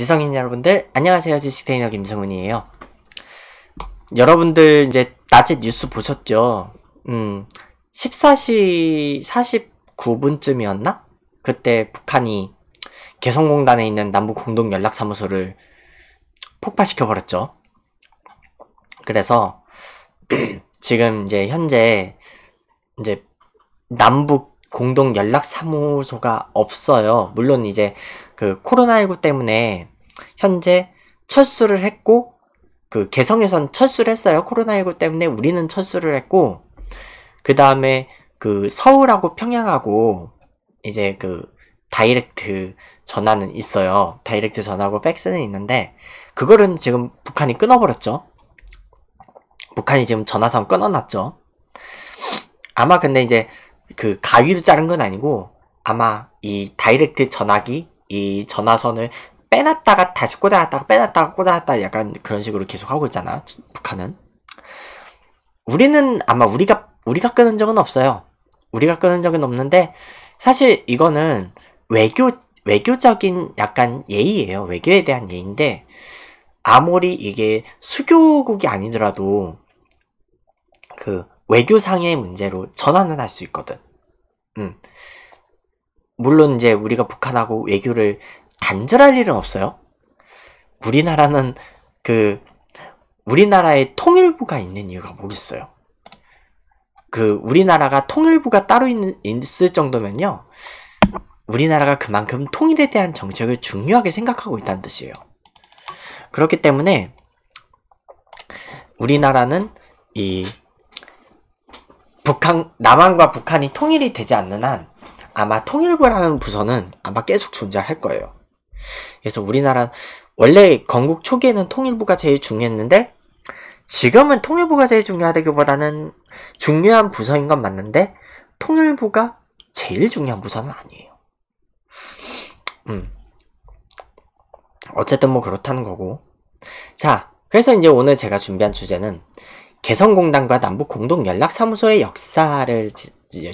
지성인 여러분들 안녕하세요 지식테이너 김성훈이에요 여러분들 이제 낮에 뉴스 보셨죠 음 14시 49분쯤이었나 그때 북한이 개성공단에 있는 남북공동연락사무소를 폭파시켜 버렸죠 그래서 지금 이제 현재 이제 남북 공동 연락 사무소가 없어요. 물론 이제 그 코로나19 때문에 현재 철수를 했고 그 개성에선 철수를 했어요. 코로나19 때문에 우리는 철수를 했고 그 다음에 그 서울하고 평양하고 이제 그 다이렉트 전화는 있어요. 다이렉트 전화하고 팩스는 있는데 그거는 지금 북한이 끊어버렸죠. 북한이 지금 전화선 끊어놨죠. 아마 근데 이제 그 가위로 자른 건 아니고 아마 이 다이렉트 전화기 이 전화선을 빼놨다가 다시 꽂아놨다가 빼놨다가 꽂아놨다 약간 그런 식으로 계속 하고 있잖아 북한은 우리는 아마 우리가 우리가 끊은 적은 없어요 우리가 끊은 적은 없는데 사실 이거는 외교 외교적인 약간 예의예요 외교에 대한 예인데 아무리 이게 수교국이 아니더라도 그 외교상의 문제로 전환을 할 수 있거든. 음. 물론 이제 우리가 북한하고 외교를 간절할 일은 없어요. 우리나라는 그 우리나라의 통일부가 있는 이유가 뭐겠어요? 그 우리나라가 통일부가 따로 있는, 있을 정도면요. 우리나라가 그만큼 통일에 대한 정책을 중요하게 생각하고 있다는 뜻이에요. 그렇기 때문에 우리나라는 이 북한 남한과 북한이 통일이 되지 않는 한 아마 통일부라는 부서는 아마 계속 존재할 거예요. 그래서 우리나라 원래 건국 초기에는 통일부가 제일 중요했는데 지금은 통일부가 제일 중요하다기보다는 중요한 부서인 건 맞는데 통일부가 제일 중요한 부서는 아니에요. 음. 어쨌든 뭐 그렇다는 거고. 자, 그래서 이제 오늘 제가 준비한 주제는 개성공단과 남북공동연락사무소의 역사를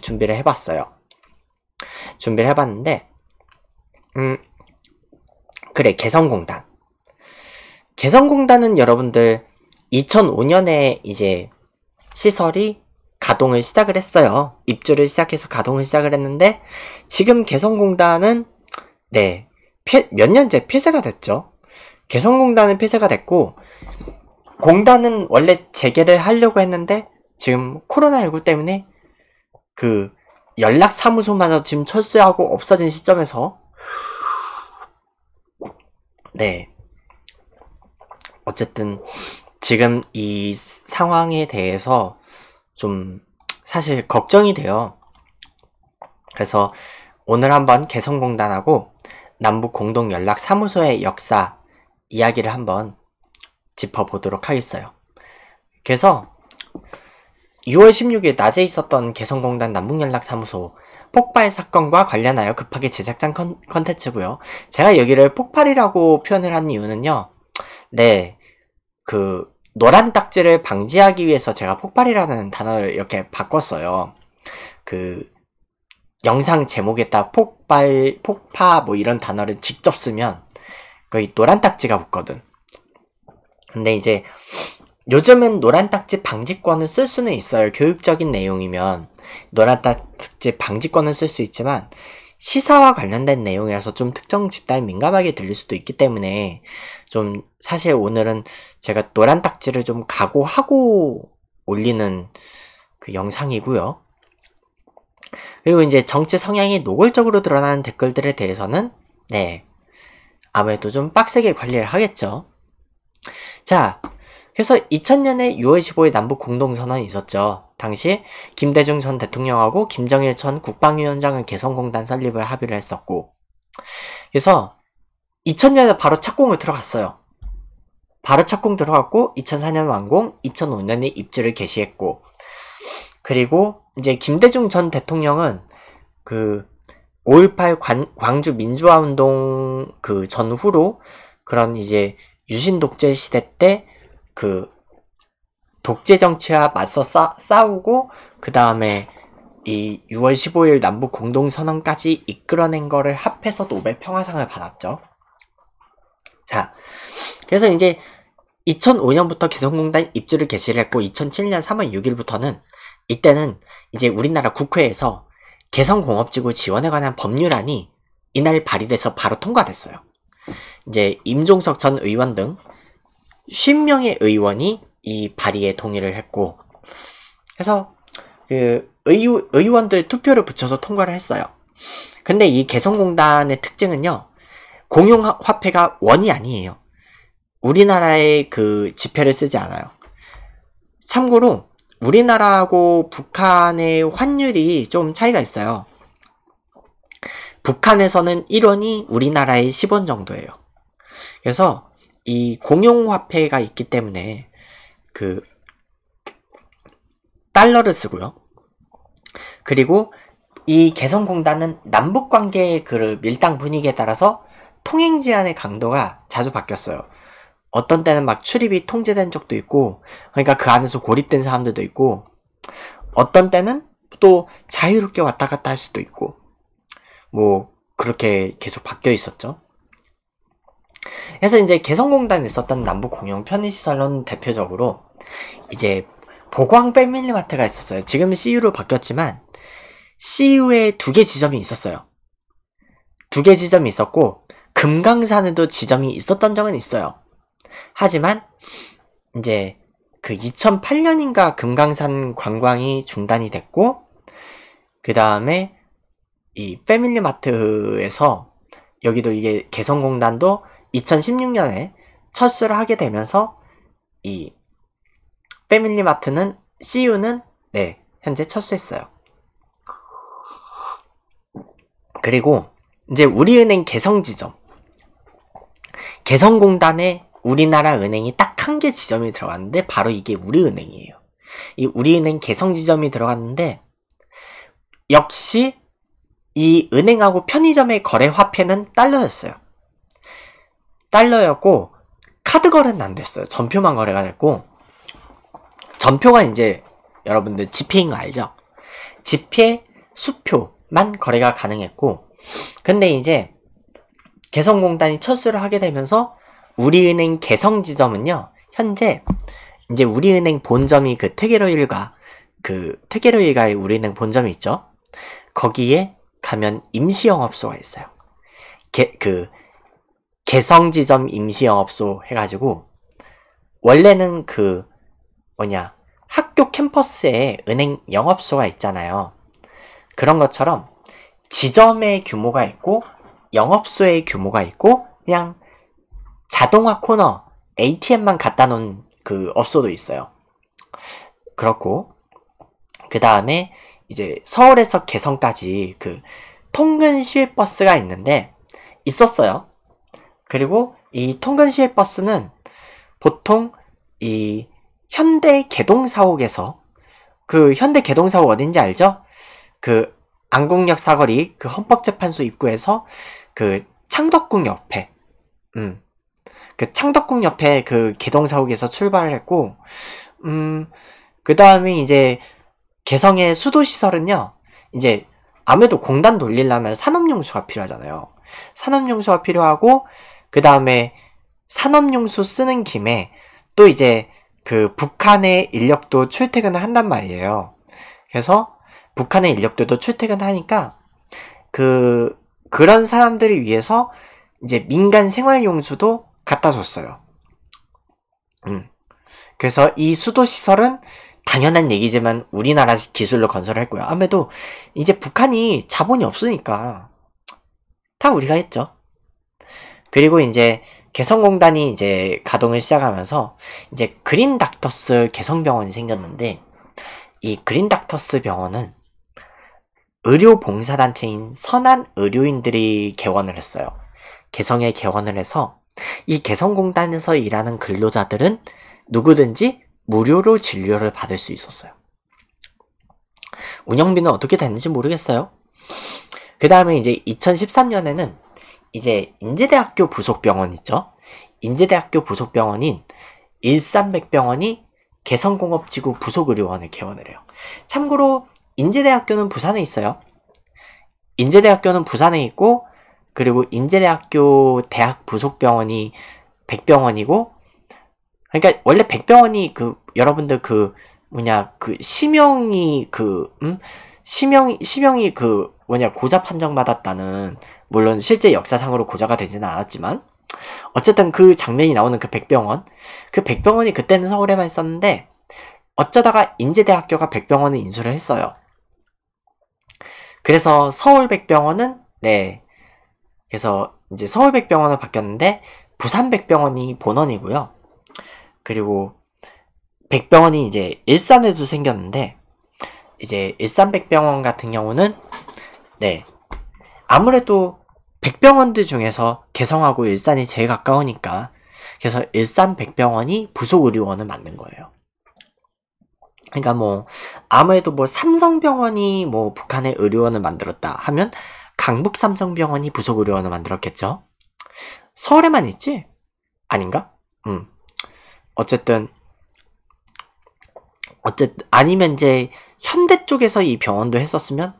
준비를 해봤어요. 준비를 해봤는데 음 그래 개성공단 개성공단은 여러분들 2005년에 이제 시설이 가동을 시작을 했어요. 입주를 시작해서 가동을 시작을 했는데 지금 개성공단은 네몇 년째 폐쇄가 됐죠. 개성공단은 폐쇄가 됐고 공단은 원래 재개를 하려고 했는데 지금 코로나19 때문에 그 연락사무소마저 지금 철수하고 없어진 시점에서 네 어쨌든 지금 이 상황에 대해서 좀 사실 걱정이 돼요 그래서 오늘 한번 개성공단하고 남북공동연락사무소의 역사 이야기를 한번 짚어보도록 하겠어요. 그래서 6월 16일 낮에 있었던 개성공단 남북연락사무소 폭발 사건과 관련하여 급하게 제작한 컨, 텐츠고요 제가 여기를 폭발이라고 표현을 한 이유는요. 네, 그 노란 딱지를 방지하기 위해서 제가 폭발이라는 단어를 이렇게 바꿨어요. 그 영상 제목에다 폭발, 폭파 뭐 이런 단어를 직접 쓰면 거의 노란 딱지가 붙거든. 근데 이제 요즘은 노란 딱지 방지권을 쓸 수는 있어요. 교육적인 내용이면 노란 딱지 방지권을 쓸 수 있지만 시사와 관련된 내용이라서 좀 특정 집단에 민감하게 들릴 수도 있기 때문에 좀 사실 오늘은 제가 노란 딱지를 좀 각오하고 올리는 그 영상이고요. 그리고 이제 정치 성향이 노골적으로 드러나는 댓글들에 대해서는 네 아무래도 좀 빡세게 관리를 하겠죠. 자, 그래서 2000년에 6월 15일 남북 공동선언이 있었죠. 당시 김대중 전 대통령하고 김정일 전 국방위원장은 개성공단 설립을 합의를 했었고 그래서 2000년에 바로 착공을 들어갔어요. 바로 착공 들어갔고 2004년 완공, 2005년에 입주를 개시했고 그리고 이제 김대중 전 대통령은 그 5.18 광주 민주화운동 그 전후로 그런 이제 유신 독재 시대 때 그 독재 정치와 맞서 싸, 싸우고 그 다음에 이 6월 15일 남북 공동선언까지 이끌어낸 거를 합해서 노벨 평화상을 받았죠. 자, 그래서 이제 2005년부터 개성공단 입주를 개시를 했고 2007년 3월 6일부터는 이때는 이제 우리나라 국회에서 개성공업지구 지원에 관한 법률안이 이날 발의돼서 바로 통과됐어요. 이제 임종석 전 의원 등 10명의 의원이 이 발의에 동의를 했고 그래서 그 의, 의원들 투표를 붙여서 통과를 했어요. 근데 이 개성공단의 특징은요. 공용화폐가 원이 아니에요. 우리나라의 그 지폐를 쓰지 않아요. 참고로 우리나라하고 북한의 환율이 좀 차이가 있어요. 북한에서는 1원이 우리나라의 10원 정도예요. 그래서 이 공용화폐가 있기 때문에 그 달러를 쓰고요. 그리고 이 개성공단은 남북 관계의 그 밀당 분위기에 따라서 통행 제한의 강도가 자주 바뀌었어요. 어떤 때는 막 출입이 통제된 적도 있고, 그러니까 그 안에서 고립된 사람들도 있고, 어떤 때는 또 자유롭게 왔다 갔다 할 수도 있고, 뭐 그렇게 계속 바뀌어 있었죠. 그래서 이제 개성공단에 있었던 남북 공영 편의시설은 대표적으로 이제 보광 패밀리마트가 있었어요. 지금은 CU로 바뀌었지만 CU에 두 개 지점이 있었어요. 두 개 지점이 있었고 금강산에도 지점이 있었던 적은 있어요. 하지만 이제 그 2008년인가 금강산 관광이 중단이 됐고 그 다음에 이 패밀리마트에서 여기도 이게 개성공단도 2016년에 철수를 하게 되면서 이 패밀리마트는 CU는 네 현재 철수했어요. 그리고 이제 우리은행 개성 지점 개성공단에 우리나라 은행이 딱 한 개 지점이 들어갔는데 바로 이게 우리은행이에요. 이 우리은행 개성 지점이 들어갔는데 역시 이 은행하고 편의점의 거래 화폐는 달러였어요. 달러였고 카드 거래는 안 됐어요. 전표만 거래가 됐고 전표가 이제 여러분들 지폐인 거 알죠? 지폐, 수표만 거래가 가능했고 근데 이제 개성공단이 철수를 하게 되면서 우리은행 개성지점은요 현재 이제 우리은행 본점이 그 태계로 일가 그 태계로 일가의 우리은행 본점이 있죠 거기에 가면 임시영업소가 있어요. 개, 그 개성지점 임시영업소 해가지고 원래는 그 뭐냐 학교 캠퍼스에 은행 영업소가 있잖아요. 그런 것처럼 지점의 규모가 있고 영업소의 규모가 있고 그냥 자동화 코너 ATM만 갖다 놓은 그 업소도 있어요. 그렇고 그 다음에 이제 서울에서 개성까지 그 통근 시외버스가 있는데 있었어요. 그리고 이 통근 시외버스는 보통 이 현대 개동사옥에서 그 현대 개동사옥 어딘지 알죠? 그 안국역 사거리 그 헌법재판소 입구에서 그 창덕궁 옆에 음. 그 창덕궁 옆에 그 개동사옥에서 출발을 했고 음, 그 다음에 이제 개성의 수도시설은요, 이제 아무래도 공단 돌리려면 산업용수가 필요하잖아요. 산업용수가 필요하고, 그 다음에 산업용수 쓰는 김에 또 이제 그 북한의 인력도 출퇴근을 한단 말이에요. 그래서 북한의 인력들도 출퇴근하니까 그 그런 사람들을 위해서 이제 민간 생활용수도 갖다 줬어요. 음. 그래서 이 수도시설은 당연한 얘기지만 우리나라 기술로 건설할 거야. 아무래도 이제 북한이 자본이 없으니까 다 우리가 했죠. 그리고 이제 개성공단이 이제 가동을 시작하면서 이제 그린 닥터스 개성병원이 생겼는데 이 그린 닥터스 병원은 의료 봉사단체인 선한 의료인들이 개원을 했어요. 개성에 개원을 해서 이 개성공단에서 일하는 근로자들은 누구든지 무료로 진료를 받을 수 있었어요. 운영비는 어떻게 됐는지 모르겠어요. 그 다음에 이제 2013년에는 이제 인제대학교 부속병원 있죠? 인제대학교 부속병원인 일산백병원이 개성공업지구 부속의료원을 개원을 해요. 참고로 인제대학교는 부산에 있어요. 인제대학교는 부산에 있고 그리고 인제대학교 대학 부속병원이 백병원이고 그러니까 원래 백병원이 그 여러분들 그 뭐냐 그심형이그 음? 심영 심영이 그 뭐냐 고자 판정받았다는 물론 실제 역사상으로 고자가 되지는 않았지만 어쨌든 그 장면이 나오는 그 백병원 그 백병원이 그때는 서울에만 있었는데 어쩌다가 인제대학교가 백병원을 인수를 했어요. 그래서 서울백병원은 네 그래서 이제 서울백병원을 바뀌었는데 부산백병원이 본원이고요. 그리고 백병원이 이제 일산에도 생겼는데 이제 일산 백병원 같은 경우는 네 아무래도 백병원들 중에서 개성하고 일산이 제일 가까우니까 그래서 일산 백병원이 부속 의료원을 만든 거예요. 그러니까 뭐 아무래도 뭐 삼성병원이 뭐 북한의 의료원을 만들었다 하면 강북 삼성병원이 부속 의료원을 만들었겠죠. 서울에만 있지? 아닌가? 음. 어쨌든 어쨌든 아니면 이제 현대 쪽에서 이 병원도 했었으면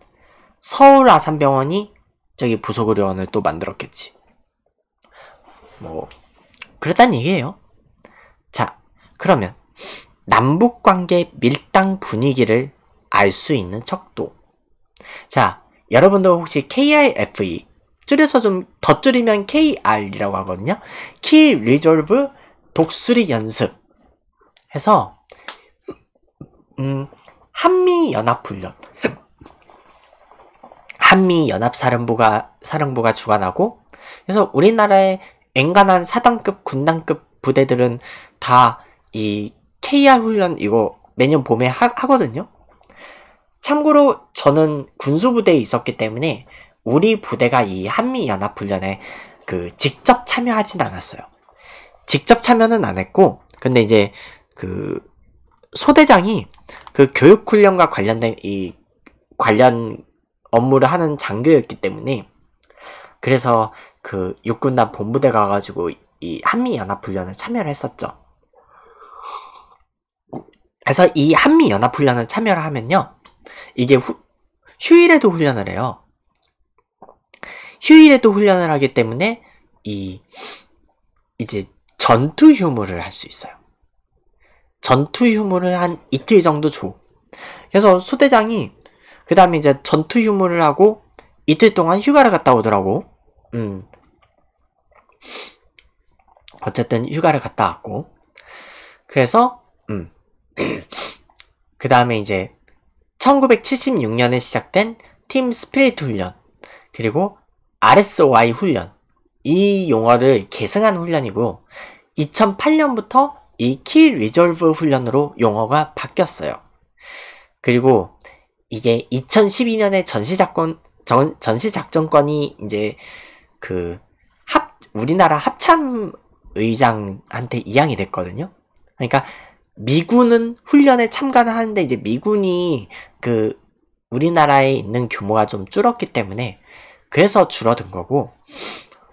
서울 아산병원이 저기 부속 의료원을 또 만들었겠지. 뭐그랬단 얘기예요. 자, 그러면 남북 관계 밀당 분위기를 알 수 있는 척도. 자, 여러분도 혹시 KIFE 줄여서 좀 더 줄이면 KR이라고 하거든요. Key Resolve 독수리 연습 해서 음, 한미연합훈련 한미연합사령부가 사령부가 주관하고 그래서 우리나라의 앵간한 사단급 군단급 부대들은 다 이 KR 훈련 이거 매년 봄에 하, 거든요 참고로 저는 군수부대에 있었기 때문에 우리 부대가 이 한미연합훈련에 그 직접 참여하진 않았어요. 직접 참여는 안 했고 근데 이제 그 소대장이 그 교육 훈련과 관련된 이 관련 업무를 하는 장교였기 때문에 그래서 그 육군단 본부대 가가지고 이 한미연합훈련에 참여를 했었죠. 그래서 이 한미연합훈련에 참여를 하면요. 이게 후, 휴일에도 훈련을 해요. 휴일에도 훈련을 하기 때문에 이 이제 전투 휴무를 할 수 있어요. 전투 휴무를 한 이틀 정도 줘. 그래서 소대장이 그 다음에 이제 전투 휴무를 하고 이틀 동안 휴가를 갔다 오더라고. 음. 어쨌든 휴가를 갔다 왔고. 그래서 음. 그 다음에 이제 1976년에 시작된 팀 스피릿 훈련 그리고 RSY 훈련 이 용어를 계승한 훈련이고 2008년부터 이키 리졸브 훈련으로 용어가 바뀌었어요. 그리고 이게 2012년에 전시작권, 전, 전시작전권이 이제 그 합, 우리나라 합참 의장한테 이양이 됐거든요. 그러니까 미군은 훈련에 참가를 하는데 이제 미군이 그 우리나라에 있는 규모가 좀 줄었기 때문에 그래서 줄어든 거고,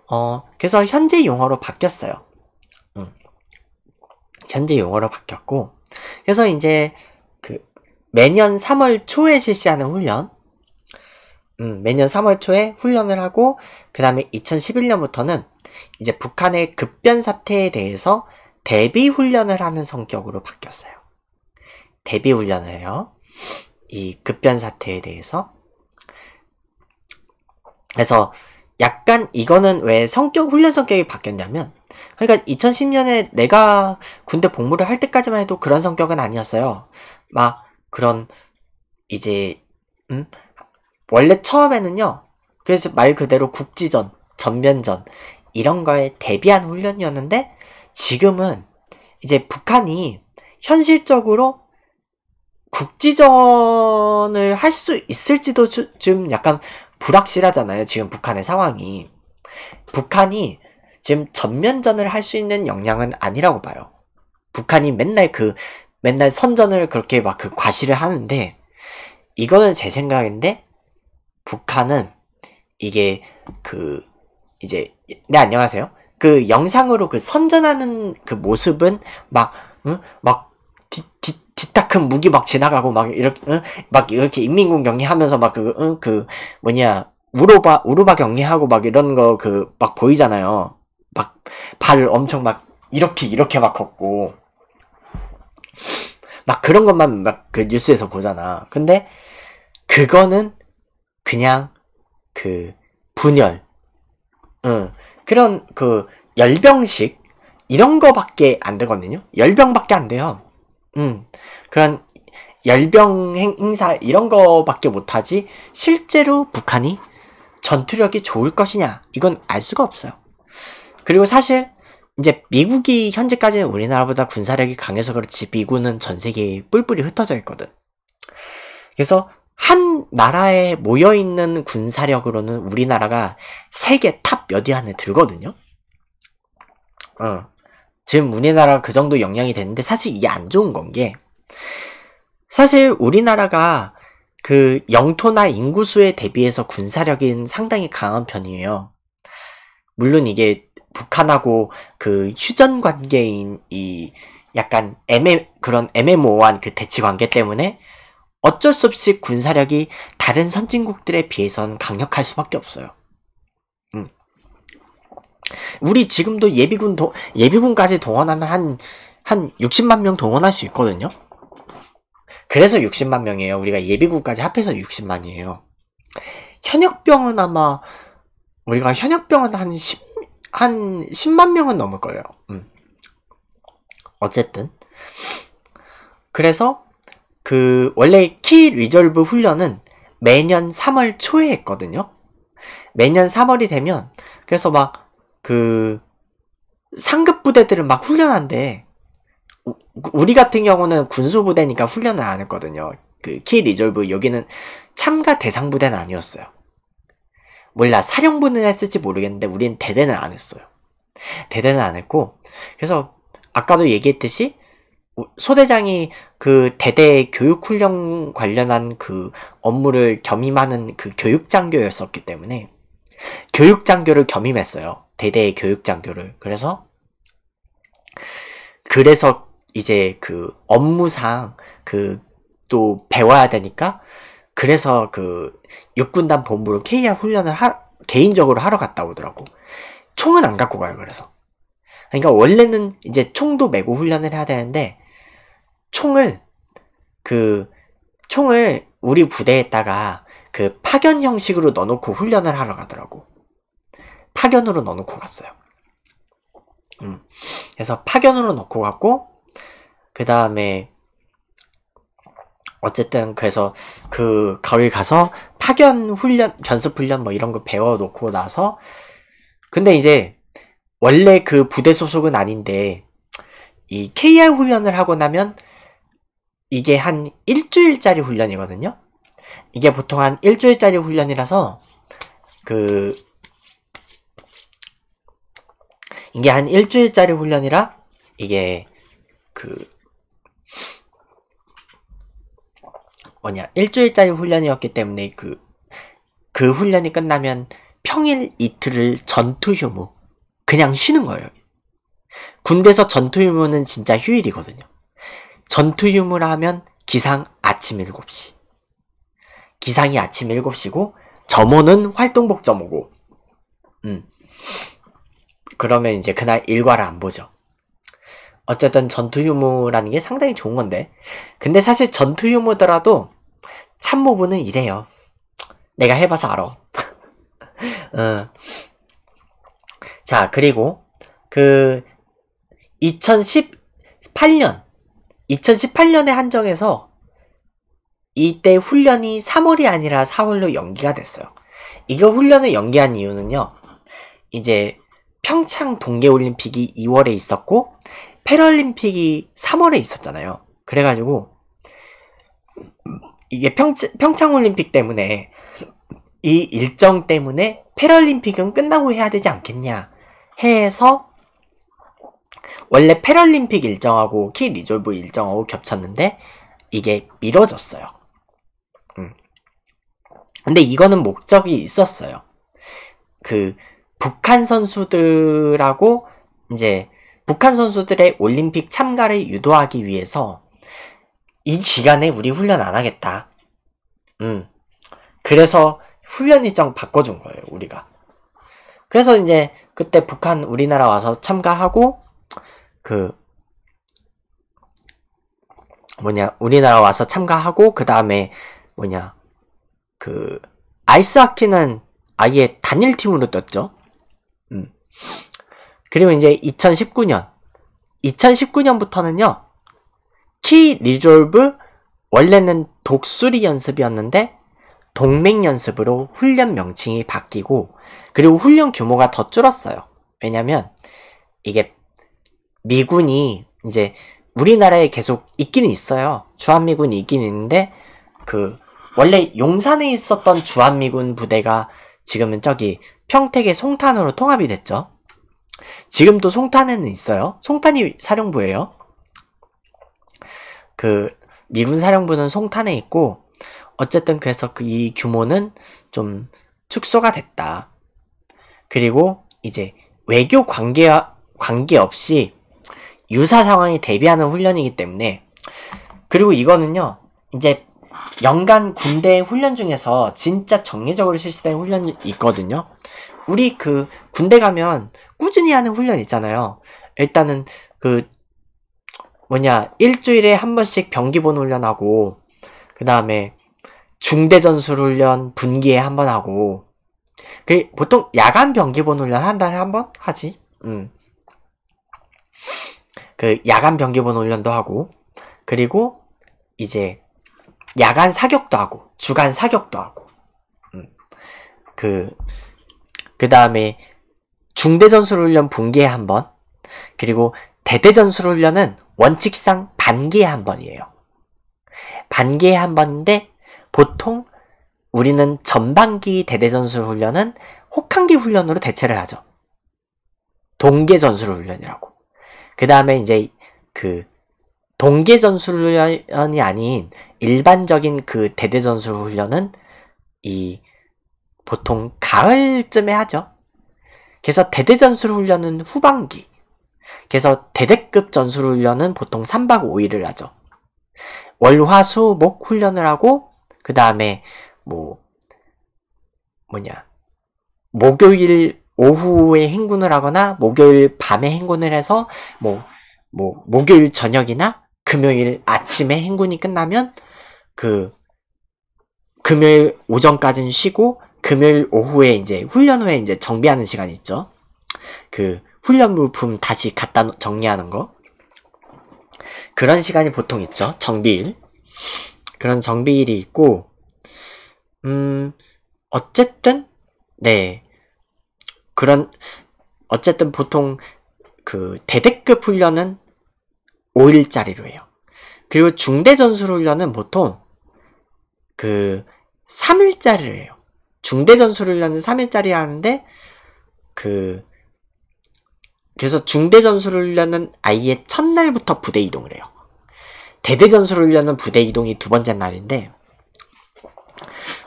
어, 그래서 현재 용어로 바뀌었어요. 현재 용어로 바뀌었고 그래서 이제 그 매년 3월 초에 실시하는 훈련 음, 매년 3월 초에 훈련을 하고 그 다음에 2011년부터는 이제 북한의 급변 사태에 대해서 대비 훈련을 하는 성격으로 바뀌었어요. 대비 훈련을 해요. 이 급변 사태에 대해서. 그래서 약간 이거는 왜 성격 훈련 성격이 바뀌었냐면 그러니까 2010년에 내가 군대 복무를 할 때까지만 해도 그런 성격은 아니었어요. 막 그런 이제 음? 원래 처음에는요. 그래서 말 그대로 국지전, 전면전 이런 거에 대비한 훈련이었는데 지금은 이제 북한이 현실적으로 국지전을 할 수 있을지도 좀 약간 불확실하잖아요. 지금 북한의 상황이. 북한이 지금 전면전을 할 수 있는 역량은 아니라고 봐요. 북한이 맨날 그 맨날 선전을 그렇게 막 그 과시를 하는데 이거는 제 생각인데 북한은 이게 그 이제 네 안녕하세요. 그 영상으로 그 선전하는 그 모습은 막막 응? 뒤딱 큰 무기 막 지나가고 막 이렇게 응? 막 이렇게 인민군 경리하면서 막그그 응? 그 뭐냐 우로바 우로바 경리하고 막 이런 거 그 막 보이잖아요. 막 발을 엄청 막 이렇게 이렇게 막 걷고 막 그런 것만 막 그 뉴스에서 보잖아. 근데 그거는 그냥 그 분열, 응. 그런 그 열병식 이런 거밖에 안 되거든요. 열병밖에 안 돼요. 응. 그런 열병 행사 이런 거밖에 못하지 실제로 북한이 전투력이 좋을 것이냐 이건 알 수가 없어요. 그리고 사실 이제 미국이 현재까지는 우리나라보다 군사력이 강해서 그렇지 미군은 전 세계에 뿔뿔이 흩어져 있거든. 그래서 한 나라에 모여 있는 군사력으로는 우리나라가 세계 탑 몇 위 안에 들거든요. 어. 지금 우리나라가 그 정도 영향이 되는데 사실 이게 안 좋은 건 게 사실 우리나라가 그 영토나 인구수에 대비해서 군사력은 상당히 강한 편이에요. 물론 이게 북한하고 그 휴전 관계인 이 약간 애매 그런 애매모호한 그 대치 관계 때문에 어쩔 수 없이 군사력이 다른 선진국들에 비해선 강력할 수밖에 없어요. 음. 우리 지금도 예비군 도, 예비군까지 동원하면 한 한 60만 명 동원할 수 있거든요. 그래서 60만 명이에요. 우리가 예비군까지 합해서 60만이에요. 현역병은 아마 우리가 현역병은 한 10, 한 10만 명은 넘을 거예요. 음. 어쨌든 그래서 그 원래 키 리졸브 훈련은 매년 3월 초에 했거든요. 매년 3월이 되면 그래서 막 그 상급 부대들은 막 훈련한데 우리 같은 경우는 군수 부대니까 훈련을 안 했거든요. 그 키 리졸브 여기는 참가 대상 부대는 아니었어요. 몰라 사령부는 했을지 모르겠는데 우린 대대는 안 했어요. 대대는 안 했고 그래서 아까도 얘기했듯이 소대장이 그 대대 교육훈련 관련한 그 업무를 겸임하는 그 교육장교였었기 때문에 교육장교를 겸임했어요. 대대의 교육장교를. 그래서 그래서 이제 그 업무상 그 또 배워야 되니까 그래서 그 육군단 본부로 KR 훈련을 하, 개인적으로 하러 갔다 오더라고. 총은 안 갖고 가요, 그래서. 그러니까 원래는 이제 총도 메고 훈련을 해야 되는데, 총을, 그, 총을 우리 부대에다가 그 파견 형식으로 넣어놓고 훈련을 하러 가더라고. 파견으로 넣어놓고 갔어요. 음. 그래서 파견으로 넣고 갔고, 그 다음에 어쨌든 그래서 그 거기 가서 파견 훈련 전습 훈련 뭐 이런 거 배워 놓고 나서 근데 이제 원래 그 부대 소속은 아닌데 이 KR 훈련을 하고 나면 이게 한 일주일짜리 훈련이거든요. 이게 보통 한 일주일짜리 훈련이라서 그 이게 한 일주일짜리 훈련이라 이게 그 뭐냐 일주일짜리 훈련이었기 때문에 그그 그 훈련이 끝나면 평일 이틀을 전투 휴무 그냥 쉬는 거예요. 군대에서 전투 휴무는 진짜 휴일이거든요. 전투 휴무라면 기상 아침 7시. 기상이 아침 7시고 점호는 활동복 점호고. 음. 그러면 이제 그날 일과를 안 보죠. 어쨌든 전투 유무라는 게 상당히 좋은 건데 근데 사실 전투 유무더라도 참모부는 이래요 내가 해봐서 알아 어. 자 그리고 그 2018년 2018년에 한정해서 이때 훈련이 3월이 아니라 4월로 연기가 됐어요 이거 훈련을 연기한 이유는요 이제 평창 동계올림픽이 2월에 있었고 패럴림픽이 3월에 있었잖아요. 그래가지고 이게 평, 평창올림픽 때문에 이 일정 때문에 패럴림픽은 끝나고 해야 되지 않겠냐 해서 원래 패럴림픽 일정하고 키 리졸브 일정하고 겹쳤는데 이게 미뤄졌어요. 음. 근데 이거는 목적이 있었어요. 그 북한 선수들하고 이제 북한 선수들의 올림픽 참가를 유도하기 위해서 이 기간에 우리 훈련 안 하겠다. 음. 그래서 훈련 일정 바꿔준 거예요, 우리가. 그래서 이제 그때 북한 우리나라 와서 참가하고 그 뭐냐 우리나라 와서 참가하고 그 다음에 뭐냐 그 아이스하키는 아예 단일 팀으로 떴죠. 음. 그리고 이제 2019년 2019년부터는요 키 리졸브 원래는 독수리 연습이었는데 동맹 연습으로 훈련 명칭이 바뀌고 그리고 훈련 규모가 더 줄었어요. 왜냐면 이게 미군이 이제 우리나라에 계속 있기는 있어요. 주한미군이 있긴 있는데 그 원래 용산에 있었던 주한미군 부대가 지금은 저기 평택의 송탄으로 통합이 됐죠. 지금도 송탄에는 있어요. 송탄이 사령부예요. 그 미군 사령부는 송탄에 있고 어쨌든 그래서 그 이 규모는 좀 축소가 됐다. 그리고 이제 외교 관계 관계없이 유사 상황에 대비하는 훈련이기 때문에 그리고 이거는요. 이제 연간 군대 훈련 중에서 진짜 정례적으로 실시된 훈련이 있거든요. 우리 그 군대 가면 꾸준히 하는 훈련 있잖아요. 일단은 그 뭐냐 일주일에 한 번씩 경기 본 훈련하고 그 다음에 중대 전술 훈련 분기에 한 번 하고 그 보통 야간 경기 본 훈련 한 달에 한 번 하지. 음. 그 야간 경기 본 훈련도 하고 그리고 이제 야간 사격도 하고 주간 사격도 하고 음. 그그 다음에 중대전술훈련 분기에 한 번, 그리고 대대전술훈련은 원칙상 반기에 한 번이에요. 반기에 한 번인데 보통 우리는 전반기 대대전술훈련은 혹한기 훈련으로 대체를 하죠. 동계전술훈련이라고. 그 다음에 이제 그 동계전술훈련이 아닌 일반적인 그 대대전술훈련은 이 보통 가을쯤에 하죠. 그래서 대대 전술훈련은 후반기, 그래서 대대급 전술훈련은 보통 3박 5일을 하죠. 월화수 목 훈련을 하고 그 다음에 뭐 뭐냐 목요일 오후에 행군을 하거나 목요일 밤에 행군을 해서 뭐, 뭐 목요일 저녁이나 금요일 아침에 행군이 끝나면 그 금요일 오전까지는 쉬고 금요일 오후에 이제 훈련 후에 이제 정비하는 시간 있죠. 그 훈련 물품 다시 갖다 정리하는 거. 그런 시간이 보통 있죠. 정비일. 그런 정비일이 있고, 음, 어쨌든, 네. 그런, 어쨌든 보통 그 대대급 훈련은 5일짜리로 해요. 그리고 중대전술 훈련은 보통 그 3일짜리를 해요. 중대전술을 하는 3일짜리 하는데 그 그래서 중대전술을 훈련은 아이의 첫날부터 부대 이동을 해요. 대대전술을 훈련은 부대 이동이 두 번째 날인데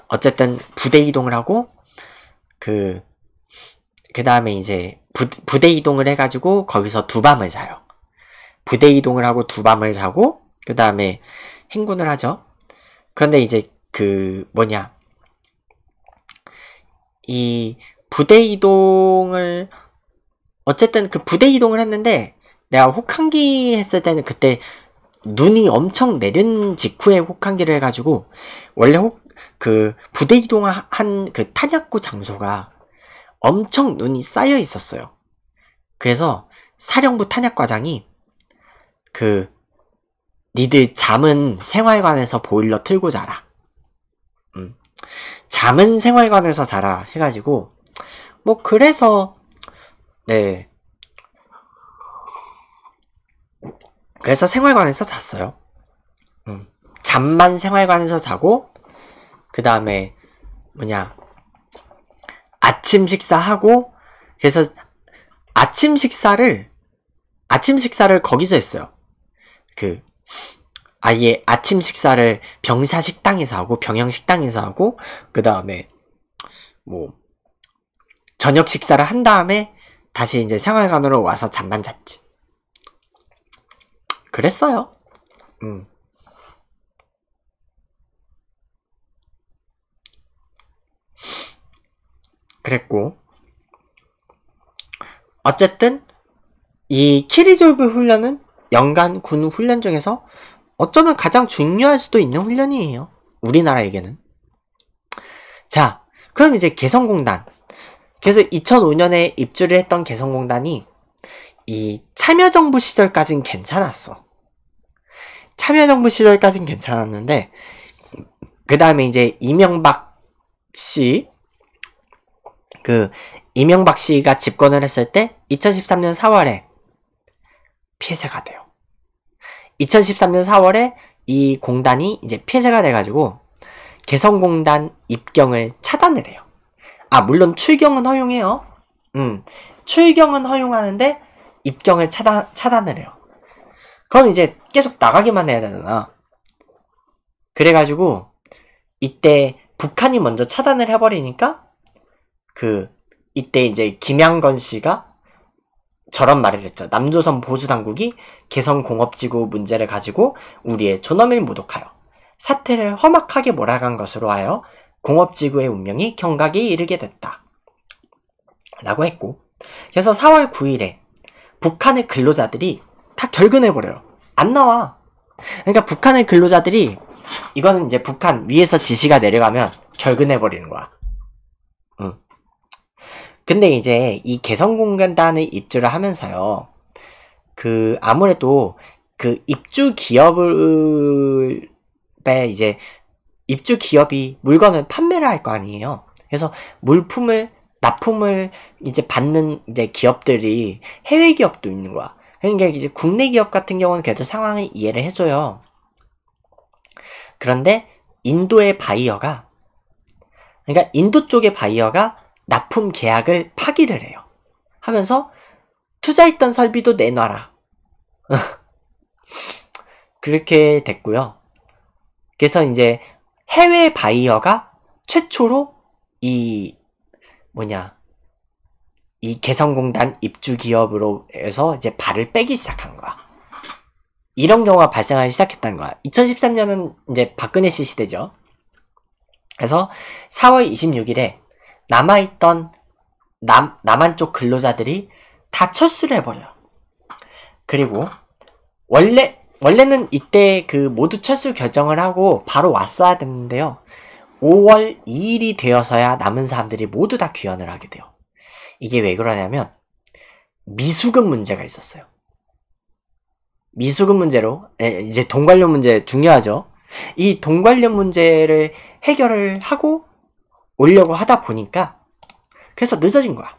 어쨌든 부대 이동을 하고 그그 그 다음에 이제 부, 부대 이동을 해가지고 거기서 두 밤을 자요. 부대 이동을 하고 두 밤을 자고 그 다음에 행군을 하죠. 그런데 이제 그 뭐냐 이 부대 이동을 어쨌든 그 부대 이동을 했는데 내가 혹한기 했을 때는 그때 눈이 엄청 내린 직후에 혹한기를 해가지고 원래 혹 그 부대 이동한 그 탄약고 장소가 엄청 눈이 쌓여 있었어요. 그래서 사령부 탄약과장이 그 니들 잠은 생활관에서 보일러 틀고 자라. 음. 잠은 생활관에서 자라 해가지고 뭐 그래서 네 그래서 생활관에서 잤어요. 음. 잠만 생활관에서 자고 그 다음에 뭐냐 아침 식사하고 그래서 아침 식사를 아침 식사를 거기서 했어요. 그 아예 아침 식사를 병사 식당에서 하고 병영 식당에서 하고 그 다음에 뭐 저녁 식사를 한 다음에 다시 이제 생활관으로 와서 잠만 잤지. 그랬어요. 음. 그랬고 어쨌든 이 키리졸브 훈련은 연간 군 훈련 중에서 어쩌면 가장 중요할 수도 있는 훈련이에요. 우리나라에게는. 자, 그럼 이제 개성공단. 그래서 2005년에 입주를 했던 개성공단이 이 참여정부 시절까진 괜찮았어. 참여정부 시절까진 괜찮았는데, 그 다음에 이제 이명박 씨, 그, 이명박 씨가 집권을 했을 때 2013년 4월에 폐쇄가 돼요. 2013년 4월에 이 공단이 이제 폐쇄가 돼가지고 개성공단 입경을 차단을 해요. 아 물론 출경은 허용해요. 음 출경은 허용하는데 입경을 차단 차단을 해요. 그럼 이제 계속 나가기만 해야 되잖아. 그래가지고 이때 북한이 먼저 차단을 해버리니까 그 이때 이제 김양건 씨가 저런 말을 했죠. 남조선 보수 당국이 개성 공업지구 문제를 가지고 우리의 존엄을 모독하여 사태를 험악하게 몰아간 것으로 하여 공업지구의 운명이 경각에 이르게 됐다. 라고 했고 그래서 4월 9일에 북한의 근로자들이 다 결근해버려요. 안 나와. 그러니까 북한의 근로자들이 이거는 이제 북한 위에서 지시가 내려가면 결근해버리는 거야. 응. 근데 이제 이 개성 공간단에 입주를 하면서요. 그 아무래도 그 입주 기업을 이제 입주 기업이 물건을 판매를 할 거 아니에요. 그래서 물품을 납품을 이제 받는 이제 기업들이 해외 기업도 있는 거야. 그러니까 이제 국내 기업 같은 경우는 그래도 상황을 이해를 해줘요. 그런데 인도의 바이어가 그러니까 인도 쪽의 바이어가 납품 계약을 파기를 해요. 하면서 투자했던 설비도 내놔라. 그렇게 됐고요. 그래서 이제 해외 바이어가 최초로 이 뭐냐 이 개성공단 입주 기업으로 해서 이제 발을 빼기 시작한 거야. 이런 경우가 발생하기 시작했다는 거야. 2013년은 이제 박근혜 씨 시대죠. 그래서 4월 26일에 남아있던 남, 남한 쪽 근로자들이 다 철수를 해버려요. 그리고 원래 원래는 이때 그 모두 철수 결정을 하고 바로 왔어야 됐는데요. 5월 2일이 되어서야 남은 사람들이 모두 다 귀환을 하게 돼요. 이게 왜 그러냐면 미수금 문제가 있었어요. 미수금 문제로 이제 돈 관련 문제 중요하죠. 이 돈 관련 문제를 해결을 하고 오려고 하다 보니까 그래서 늦어진 거야.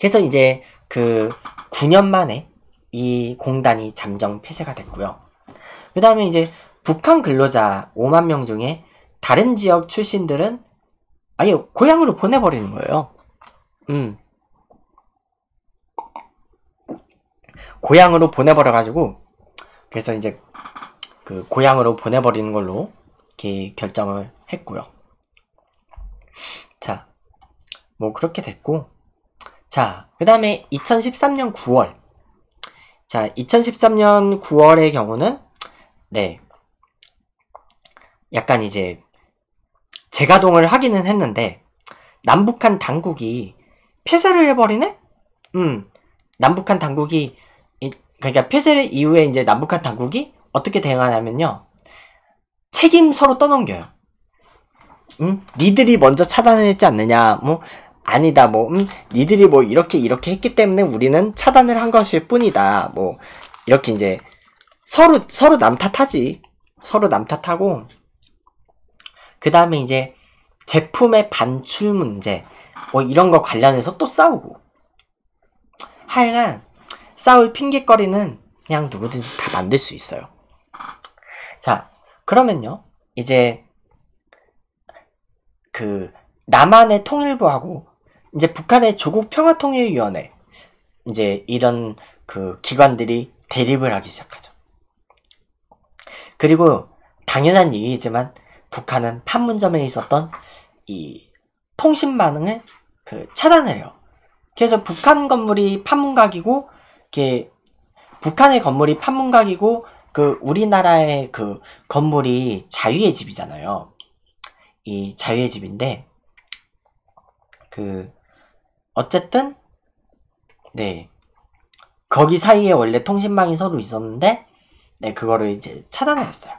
그래서 이제 그 9년 만에 이 공단이 잠정 폐쇄가 됐고요. 그 다음에 이제 북한 근로자 5만 명 중에 다른 지역 출신들은 아예 고향으로 보내버리는 거예요. 음. 고향으로 보내버려가지고 그래서 이제 그 고향으로 보내버리는 걸로 이렇게 결정을 했고요. 자, 뭐 그렇게 됐고 자, 그 다음에 2013년 9월 자, 2013년 9월의 경우는 네, 약간 이제 재가동을 하기는 했는데 남북한 당국이 폐쇄를 해버리네? 음, 남북한 당국이 그러니까 폐쇄 를 이후에 이제 남북한 당국이 어떻게 대응하냐면요 책임 서로 떠넘겨요. 음? 니들이 먼저 차단했지 않느냐 뭐 아니다 뭐 음, 니들이 뭐 이렇게 이렇게 했기 때문에 우리는 차단을 한 것일 뿐이다 뭐 이렇게 이제 서로 서로 남 탓하지 서로 남 탓하고 그 다음에 이제 제품의 반출 문제 뭐 이런 거 관련해서 또 싸우고 하여간 싸울 핑계거리는 그냥 누구든지 다 만들 수 있어요 자 그러면요 이제 그 남한의 통일부하고 이제 북한의 조국 평화통일위원회 이제 이런 그 기관들이 대립을 하기 시작하죠. 그리고 당연한 얘기이지만 북한은 판문점에 있었던 이 통신 반응을 그차단 해요. 그래서 북한 건물이 판문각이고 이게 북한의 건물이 판문각이고 그 우리나라의 그 건물이 자유의 집이잖아요. 이 자유의 집인데 그 어쨌든 네 거기 사이에 원래 통신망이 서로 있었는데 네 그거를 이제 차단해놨어요.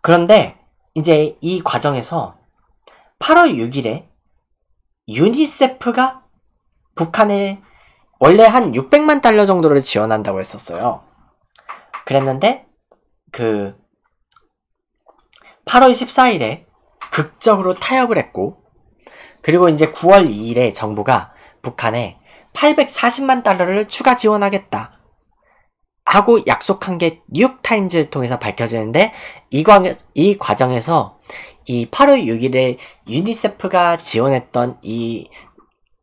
그런데 이제 이 과정에서 8월 6일에 유니세프가 북한에 원래 한 600만 달러 정도를 지원한다고 했었어요. 그랬는데 그 8월 14일에 극적으로 타협을 했고 그리고 이제 9월 2일에 정부가 북한에 840만 달러를 추가 지원하겠다 하고 약속한 게 뉴욕타임즈를 통해서 밝혀지는데 이, 광, 이 과정에서 이 8월 6일에 유니세프가 지원했던 이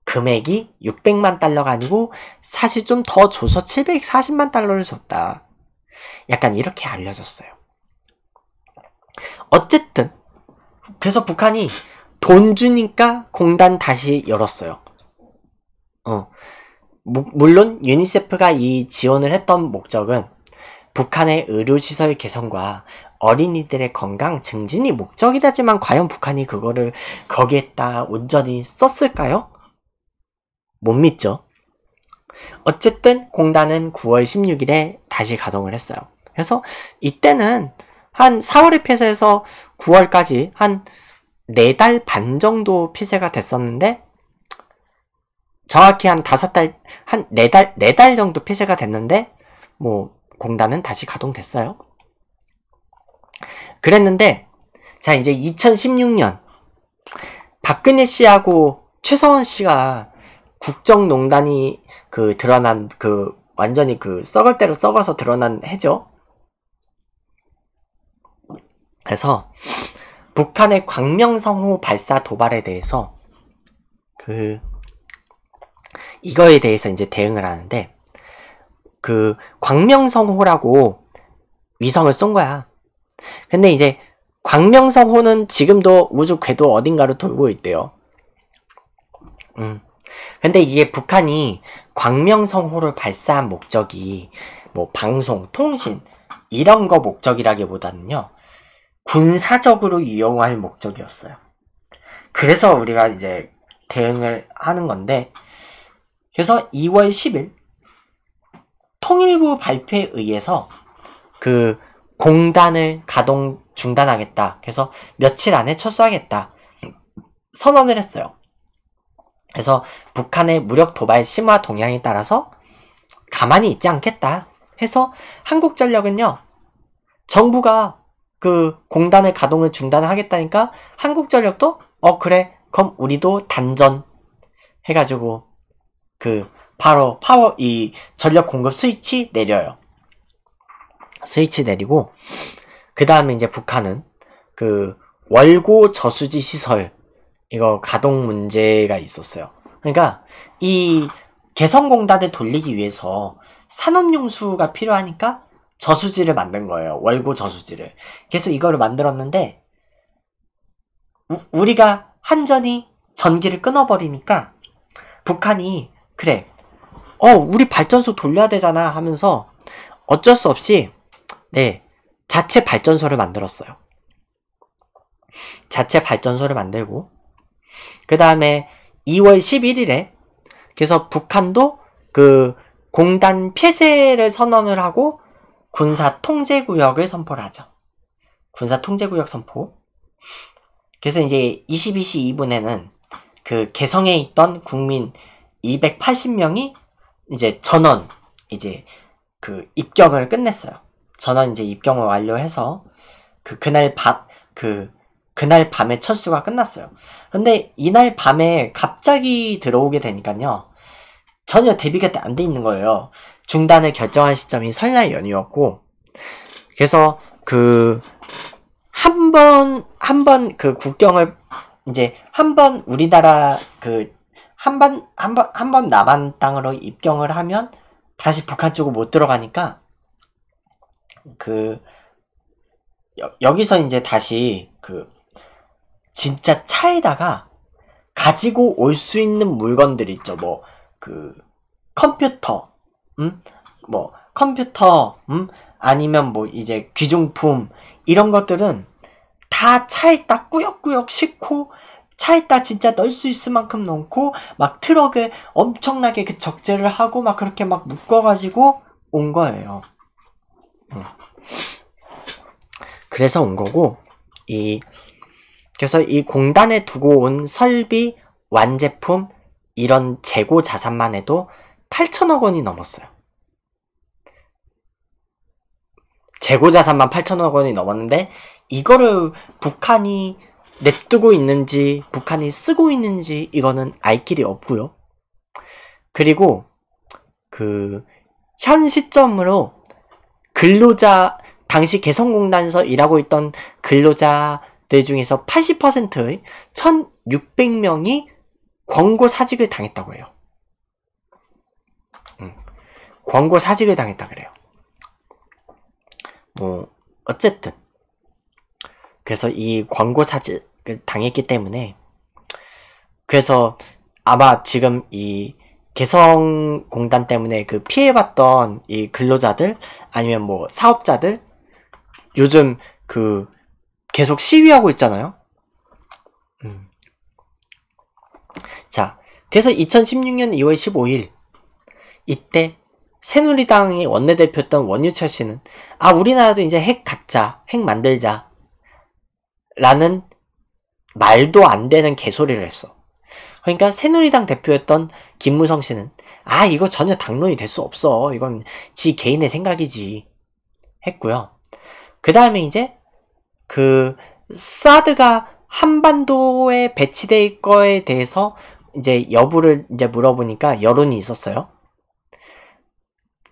금액이 600만 달러가 아니고 사실 좀 더 줘서 740만 달러를 줬다. 약간 이렇게 알려졌어요. 어쨌든 그래서 북한이 돈 주니까 공단 다시 열었어요. 어. 무, 뭐, 물론 유니세프가 이 지원을 했던 목적은 북한의 의료시설 개선과 어린이들의 건강 증진이 목적이라지만 과연 북한이 그거를 거기에다 온전히 썼을까요? 못 믿죠. 어쨌든 공단은 9월 16일에 다시 가동을 했어요. 그래서 이때는 한 4월에 폐쇄해서 9월까지 한 4달 반 정도 폐쇄가 됐었는데 정확히 한 5달, 한 4달, 4달 정도 폐쇄가 됐는데 뭐 공단은 다시 가동됐어요. 그랬는데 자 이제 2016년 박근혜 씨하고 최서원 씨가 국정농단이 그 드러난 그 완전히 그 썩을 대로 썩어서 드러난 해죠. 그래서 북한의 광명성호 발사 도발에 대해서 그 이거에 대해서 이제 대응을 하는데 그 광명성호라고 위성을 쏜 거야. 근데 이제 광명성호는 지금도 우주 궤도 어딘가로 돌고 있대요. 음. 근데 이게 북한이 광명성호를 발사한 목적이 뭐 방송, 통신 이런 거 목적이라기보다는요. 군사적으로 이용할 목적이었어요. 그래서 우리가 이제 대응을 하는 건데, 그래서 2월 10일 통일부 발표에 의해서 그 공단을 가동 중단하겠다. 그래서 며칠 안에 철수하겠다. 선언을 했어요. 그래서 북한의 무력 도발 심화 동향에 따라서 가만히 있지 않겠다. 해서 한국전력은요, 정부가 그 공단의 가동을 중단하겠다니까 한국전력도 어 그래 그럼 우리도 단전 해가지고 그 바로 파워 이 전력 공급 스위치 내려요. 스위치 내리고 그 다음에 이제 북한은 그 월고 저수지 시설 이거 가동 문제가 있었어요. 그러니까 이 개성공단을 돌리기 위해서 산업용수가 필요하니까 저수지를 만든 거예요. 월고 저수지를. 그래서 이거를 만들었는데 우, 우리가 한전이 전기를 끊어버리니까 북한이 그래 어 우리 발전소 돌려야 되잖아 하면서 어쩔 수 없이 네 자체 발전소를 만들었어요. 자체 발전소를 만들고 그 다음에 2월 11일에 그래서 북한도 그 공단 폐쇄를 선언을 하고 군사 통제 구역을 선포를 하죠. 군사 통제 구역 선포. 그래서 이제 22시 2분에는 그 개성에 있던 국민 280명이 이제 전원 이제 그 입경을 끝냈어요. 전원 이제 입경을 완료해서 그 그날 밤 그 그날 밤에 철수가 끝났어요. 근데 이날 밤에 갑자기 들어오게 되니까요. 전혀 대비가 안 돼 있는 거예요. 중단을 결정한 시점이 설날 연휴였고 그래서 그 한 번 한번그 그 국경을 이제 한 번 우리나라 그 한 번 한 번 한 번 남한 땅으로 입경을 하면 다시 북한 쪽으로 못 들어가니까 그 여, 기서 이제 다시 그 진짜 차에다가 가지고 올 수 있는 물건들 있죠. 뭐 그 컴퓨터, 음? 뭐 컴퓨터, 음? 아니면 뭐 이제 귀중품 이런 것들은 다 차에다 꾸역꾸역 싣고 차에다 진짜 넣을 수 있을 만큼 넣고 막 트럭에 엄청나게 그 적재를 하고 막 그렇게 막 묶어가지고 온 거예요. 음. 그래서 온 거고 이 그래서 이 공단에 두고 온 설비, 완제품 이런 재고 자산만 해도 8천억 원이 넘었어요. 재고 자산만 8천억 원이 넘었는데 이거를 북한이 냅두고 있는지 북한이 쓰고 있는지 이거는 알 길이 없고요. 그리고 그 현 시점으로 근로자 당시 개성공단에서 일하고 있던 근로자들 중에서 80%의 1,600명이 권고 사직을 당했다고 해요. 광고 사직을 당했다 그래요. 뭐 어쨌든 그래서 이 광고 사직을 당했기 때문에 그래서 아마 지금 이 개성공단 때문에 그 피해봤던 이 근로자들 아니면 뭐 사업자들 요즘 그 계속 시위하고 있잖아요. 음. 자, 그래서 2016년 2월 15일 이때 새누리당의 원내대표였던 원유철 씨는 아 우리나라도 이제 핵 갖자 핵 만들자 라는 말도 안 되는 개소리를 했어 그러니까 새누리당 대표였던 김무성 씨는 아 이거 전혀 당론이 될 수 없어 이건 지 개인의 생각이지 했고요 그 다음에 이제 그 사드가 한반도에 배치될 거에 대해서 이제 여부를 이제 물어보니까 여론이 있었어요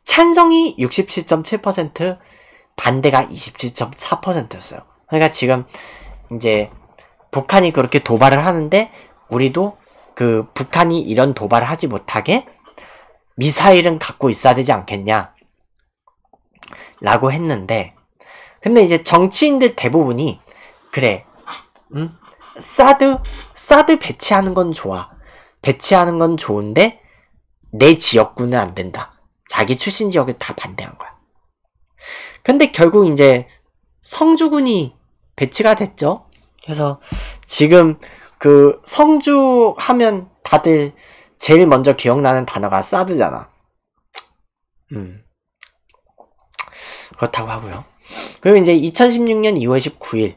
찬성이 67.7%, 반대가 27.4%였어요. 그러니까 지금 이제 북한이 그렇게 도발을 하는데 우리도 그 북한이 이런 도발을 하지 못하게 미사일은 갖고 있어야 되지 않겠냐 라고 했는데 근데 이제 정치인들 대부분이 그래 음? 사드 사드 배치하는 건 좋아 배치하는 건 좋은데 내 지역구는 안 된다 자기 출신 지역에 다 반대한 거야. 근데 결국 이제 성주군이 배치가 됐죠. 그래서 지금 그 성주 하면 다들 제일 먼저 기억나는 단어가 사드잖아. 음. 그렇다고 하고요. 그리고 이제 2016년 2월 19일.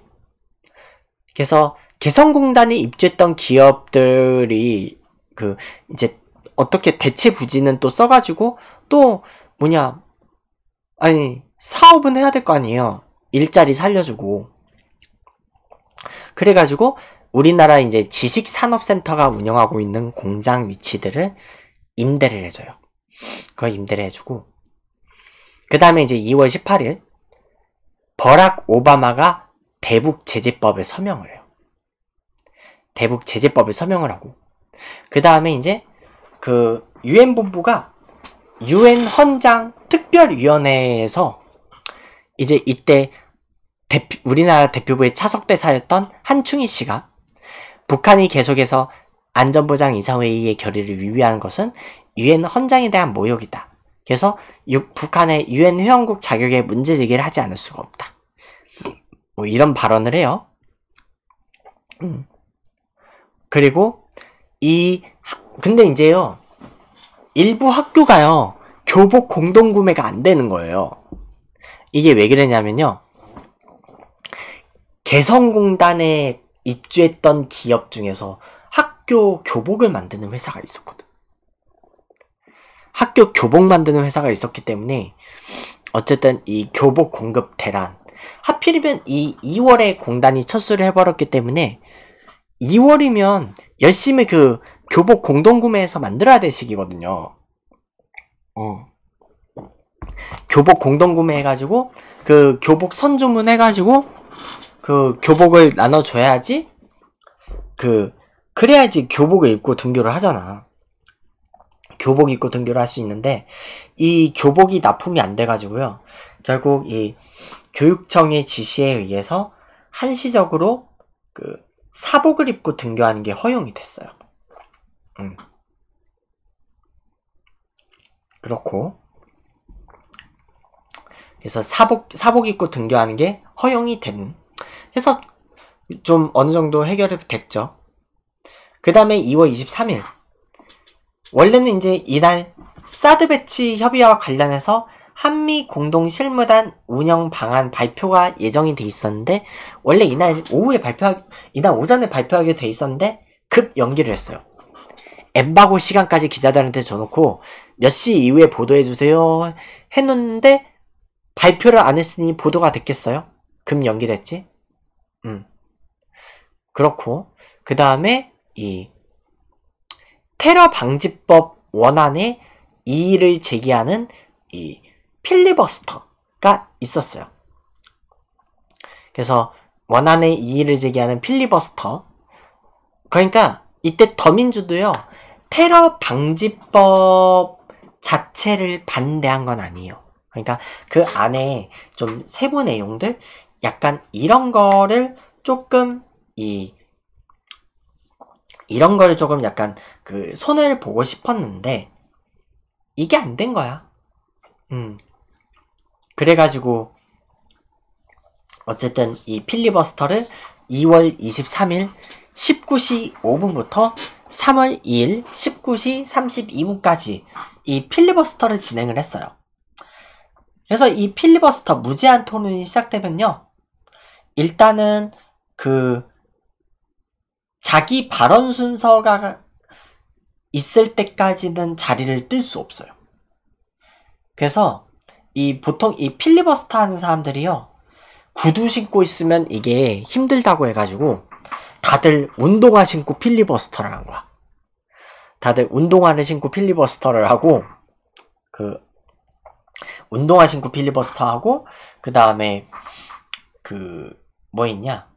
그래서 개성공단이 입주했던 기업들이 그 이제 어떻게 대체 부지는 또 써가지고 또 뭐냐 아니 사업은 해야 될 거 아니에요 일자리 살려주고 그래가지고 우리나라 이제 지식산업센터가 운영하고 있는 공장 위치들을 임대를 해줘요 그걸 임대를 해주고 그 다음에 이제 2월 18일 버락 오바마가 대북 제재법에 서명을 해요 대북 제재법에 서명을 하고 그 다음에 이제 그 유엔 본부가 유엔 헌장 특별위원회에서 이제 이때 대표, 우리나라 대표부의 차석대사였던 한충희 씨가 북한이 계속해서 안전보장 이사회의의 결의를 위배하는 것은 유엔 헌장에 대한 모욕이다. 그래서 유, 북한의 유엔 회원국 자격에 문제 제기를 하지 않을 수가 없다. 뭐 이런 발언을 해요. 음. 그리고 이 근데 이제요 일부 학교가요, 교복 공동 구매가 안 되는 거예요. 이게 왜 그러냐면요. 개성공단에 입주했던 기업 중에서 학교 교복을 만드는 회사가 있었거든. 학교 교복 만드는 회사가 있었기 때문에 어쨌든 이 교복 공급 대란 하필이면 이 2월에 공단이 철수를 해버렸기 때문에 2월이면 열심히 그 교복 공동구매에서 만들어야 될 시기거든요. 어. 교복 공동구매 해가지고 그 교복 선주문 해가지고 그 교복을 나눠줘야지 그 그래야지 교복을 입고 등교를 하잖아. 교복 입고 등교를 할 수 있는데 이 교복이 납품이 안 돼가지고요. 결국 이 교육청의 지시에 의해서 한시적으로 그 사복을 입고 등교하는 게 허용이 됐어요. 음. 그렇고 그래서 사복 사복 입고 등교하는 게 허용이 되는 해서 좀 어느 정도 해결이 됐죠. 그 다음에 2월 23일 원래는 이제 이날 사드 배치 협의와 관련해서 한미 공동 실무단 운영 방안 발표가 예정이 돼 있었는데 원래 이날 오후에 발표 이날 오전에 발표하게 돼 있었는데 급 연기를 했어요. 엠바고 시간까지 기자들한테 줘놓고 몇 시 이후에 보도해주세요 해놓는데 발표를 안 했으니 보도가 됐겠어요? 금 연기됐지? 음. 그렇고 그 다음에 이 테러 방지법 원안에 이의를 제기하는 이 필리버스터가 있었어요. 그래서 원안에 이의를 제기하는 필리버스터 그러니까 이때 더민주도요 테러 방지법 자체를 반대한 건 아니에요. 그러니까 그 안에 좀 세부 내용들 약간 이런 거를 조금 이 이런 거를 조금 약간 그 손을 보고 싶었는데 이게 안 된 거야. 음. 그래가지고 어쨌든 이 필리버스터를 2월 23일 19시 5분부터 3월 2일 19시 32분까지 이 필리버스터를 진행을 했어요. 그래서 이 필리버스터 무제한 토론이 시작되면요. 일단은 그 자기 발언 순서가 있을 때까지는 자리를 뜰 수 없어요. 그래서 이 보통 이 필리버스터 하는 사람들이요. 구두 신고 있으면 이게 힘들다고 해가지고 다들 운동화 신고 필리버스터를 한 거야. 다들 운동화를 신고 필리버스터를 하고 그 운동화 신고 필리버스터 하고 그 다음에 그 뭐 있냐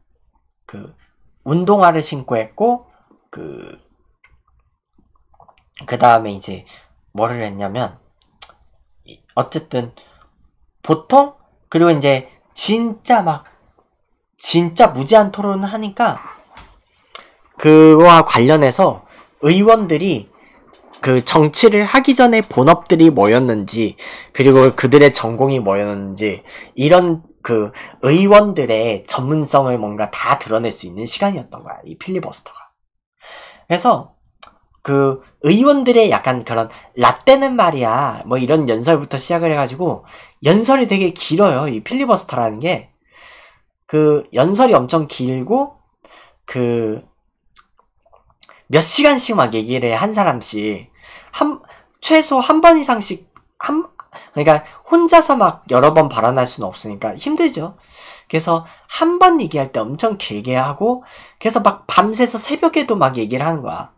그 운동화를 신고 했고 그그 그 다음에 이제 뭐를 했냐면 어쨌든 보통 그리고 이제 진짜 막 진짜 무제한 토론을 하니까 그와 관련해서 의원들이 그 정치를 하기 전에 본업들이 뭐였는지 그리고 그들의 전공이 뭐였는지 이런 그 의원들의 전문성을 뭔가 다 드러낼 수 있는 시간이었던 거야 이 필리버스터가 그래서 그 의원들의 약간 그런 라떼는 말이야 뭐 이런 연설부터 시작을 해가지고 연설이 되게 길어요 이 필리버스터라는 게그 연설이 엄청 길고 그 몇 시간씩 막 얘기를 해, 한 사람씩 한 최소 한 번 이상씩 한 그러니까 혼자서 막 여러 번 발언할 수는 없으니까 힘들죠. 그래서 한 번 얘기할 때 엄청 길게 하고 그래서 막 밤새서 새벽에도 막 얘기를 하는 거야.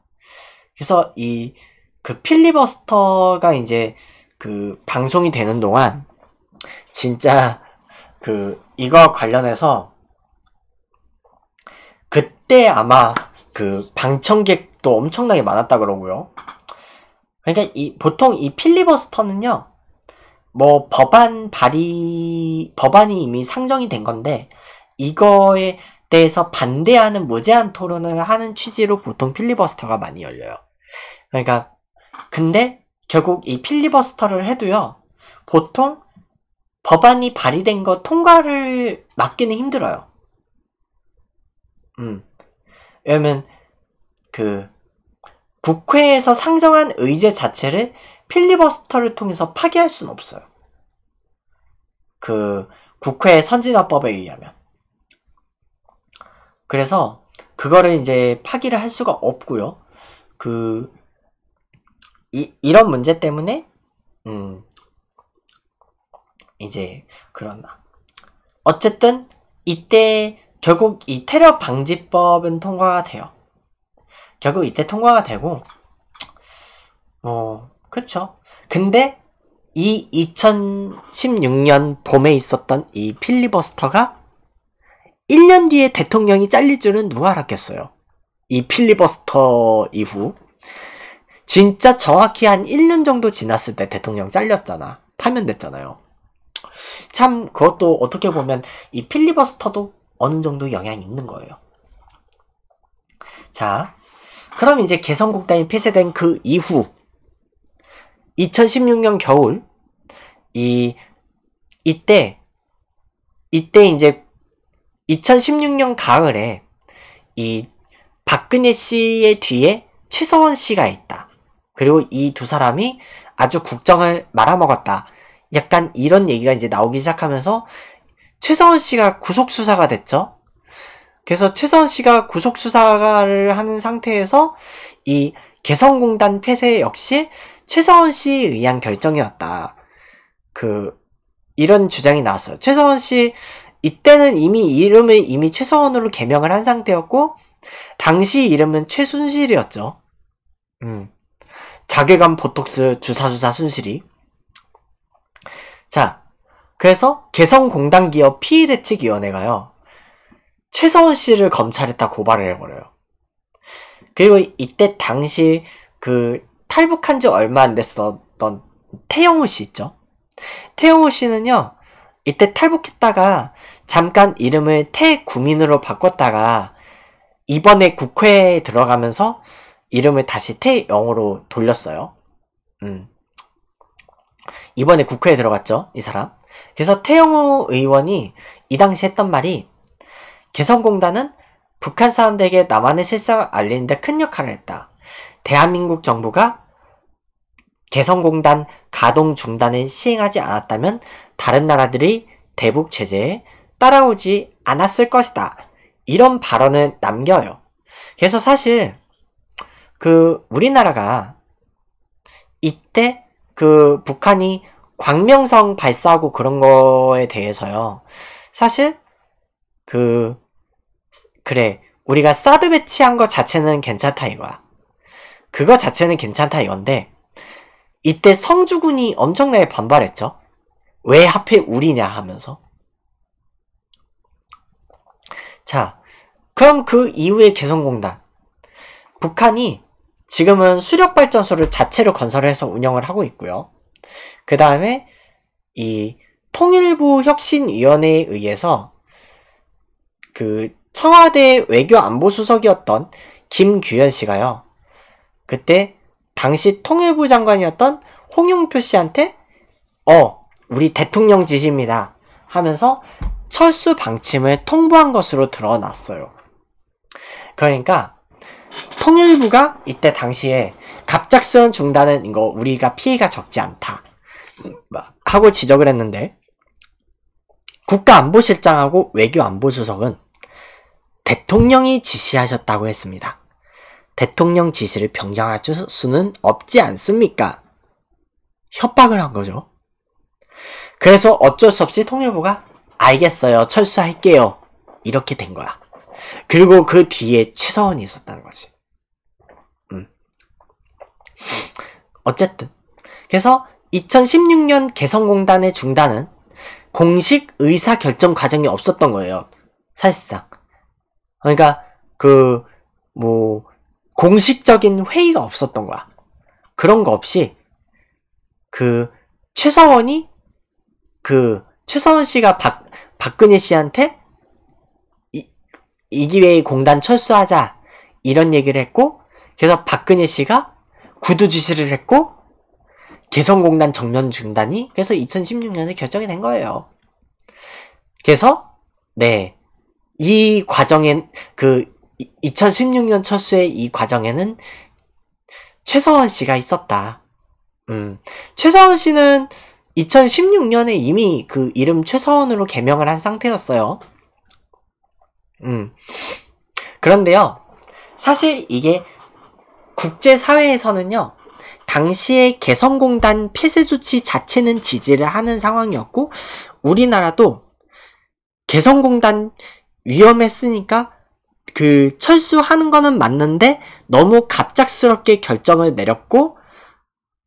그래서 이 그 필리버스터가 이제 그 방송이 되는 동안 진짜 그 이거 관련해서 그때 아마 그 방청객도 엄청나게 많았다 그러고요. 그러니까 이, 보통 이 필리버스터는요. 뭐 법안 발의 법안이 이미 상정이 된 건데 이거에 대해서 반대하는 무제한 토론을 하는 취지로 보통 필리버스터가 많이 열려요. 그러니까 근데 결국 이 필리버스터를 해도요. 보통 법안이 발의된 거 통과를 막기는 힘들어요. 음. 왜냐면 그 국회에서 상정한 의제 자체를 필리버스터를 통해서 파기할 수는 없어요. 그 국회 선진화법에 의하면. 그래서 그거를 이제 파기를 할 수가 없고요. 그 이, 런 문제 때문에 음, 이제 그런 어쨌든 이때 결국 이 테러 방지법은 통과가 돼요. 결국 이때 통과가 되고 어 그쵸 근데 이 2016년 봄에 있었던 이 필리버스터가 1년 뒤에 대통령이 잘릴 줄은 누가 알았겠어요. 이 필리버스터 이후 진짜 정확히 한 1년 정도 지났을 때 대통령 잘렸잖아. 파면됐잖아요. 참 그것도 어떻게 보면 이 필리버스터도 어느 정도 영향이 있는 거예요. 자, 그럼 이제 개성공단이 폐쇄된 그 이후 2016년 겨울 이 이때 이때 이제 2016년 가을에 이 박근혜 씨의 뒤에 최서원 씨가 있다. 그리고 이 두 사람이 아주 국정을 말아먹었다. 약간 이런 얘기가 이제 나오기 시작하면서 최서원 씨가 구속 수사가 됐죠. 그래서 최서원 씨가 구속 수사를 하는 상태에서 이 개성공단 폐쇄 역시 최서원 씨에 의한 결정이었다. 그 이런 주장이 나왔어요. 최서원 씨 이때는 이미 이름을 이미 최서원으로 개명을 한 상태였고 당시 이름은 최순실이었죠. 음. 자괴감 보톡스 주사주사 순실이. 자, 그래서 개성공단기업 피의대책위원회가요. 최서훈 씨를 검찰에다 고발을 해버려요. 그리고 이때 당시 그 탈북한 지 얼마 안 됐었던 태영우씨 있죠? 태영우 씨는요, 이때 탈북했다가 잠깐 이름을 태구민으로 바꿨다가 이번에 국회에 들어가면서 이름을 다시 태영으로 돌렸어요. 음. 이번에 국회에 들어갔죠. 이 사람. 그래서 태영호 의원이 이 당시 했던 말이 개성공단은 북한 사람들에게 남한의 실상을 알리는 데 큰 역할을 했다. 대한민국 정부가 개성공단 가동 중단을 시행하지 않았다면 다른 나라들이 대북 제재에 따라오지 않았을 것이다. 이런 발언을 남겨요. 그래서 사실 그 우리나라가 이때 그 북한이 광명성 발사하고 그런 거에 대해서요. 사실 그 그래 우리가 사드 배치한 것 자체는 괜찮다 이거야. 그거 자체는 괜찮다 이건데 이때 성주군이 엄청나게 반발했죠. 왜 하필 우리냐 하면서. 자, 그럼 그 이후에 개성공단. 북한이 지금은 수력 발전소를 자체로 건설해서 운영을 하고 있고요. 그 다음에 이 통일부 혁신위원회에 의해서 그 청와대 외교안보수석이었던 김규현 씨가요. 그때 당시 통일부 장관이었던 홍용표 씨한테 어 우리 대통령 지시입니다 하면서 철수 방침을 통보한 것으로 드러났어요. 그러니까 통일부가 이때 당시에 갑작스런 중단은 이거 우리가 피해가 적지 않다 뭐 하고 지적을 했는데 국가안보실장하고 외교안보수석은 대통령이 지시하셨다고 했습니다. 대통령 지시를 변경할 수는 없지 않습니까? 협박을 한 거죠. 그래서 어쩔 수 없이 통일부가 알겠어요. 철수할게요. 이렇게 된 거야. 그리고 그 뒤에 최서원이 있었다는 거지. 음. 어쨌든 그래서 2016년 개성공단의 중단은 공식 의사결정 과정이 없었던 거예요. 사실상. 그러니까 그 뭐 공식적인 회의가 없었던 거야. 그런 거 없이 그 최서원이 그 최서원 씨가 박 박근혜 씨한테 이기회의 공단 철수하자 이런 얘기를 했고 그래서 박근혜 씨가 구두 지시를 했고 개성공단 정면 중단이 그래서 2016년에 결정이 된 거예요. 그래서 네 이 과정엔 그 2016년 철수의 이 과정에는 최서원 씨가 있었다. 음, 최서원 씨는 2016년에 이미 그 이름 최서원으로 개명을 한 상태였어요. 음. 그런데요, 사실 이게 국제사회에서는요, 당시의 개성공단 폐쇄 조치 자체는 지지를 하는 상황이었고, 우리나라도 개성공단 위험했으니까 그 철수하는 거는 맞는데 너무 갑작스럽게 결정을 내렸고,